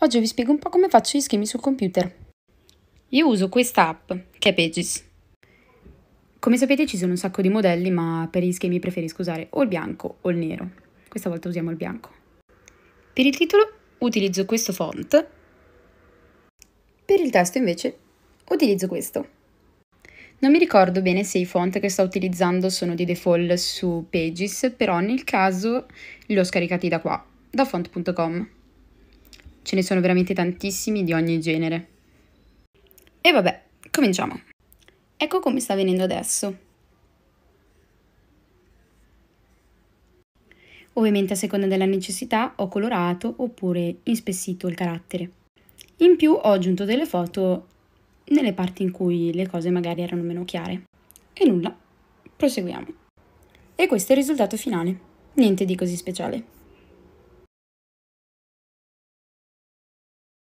Oggi vi spiego un po' come faccio gli schemi sul computer. Io uso questa app, che è Pages. Come sapete ci sono un sacco di modelli, ma per gli schemi preferisco usare o il bianco o il nero. Questa volta usiamo il bianco. Per il titolo utilizzo questo font. Per il testo invece utilizzo questo. Non mi ricordo bene se i font che sto utilizzando sono di default su Pages, però nel caso li ho scaricati da qua, da font.com. Ce ne sono veramente tantissimi di ogni genere. E vabbè, cominciamo. Ecco come sta venendo adesso. Ovviamente a seconda della necessità ho colorato oppure inspessito il carattere. In più ho aggiunto delle foto nelle parti in cui le cose magari erano meno chiare. E nulla, proseguiamo. E questo è il risultato finale. Niente di così speciale.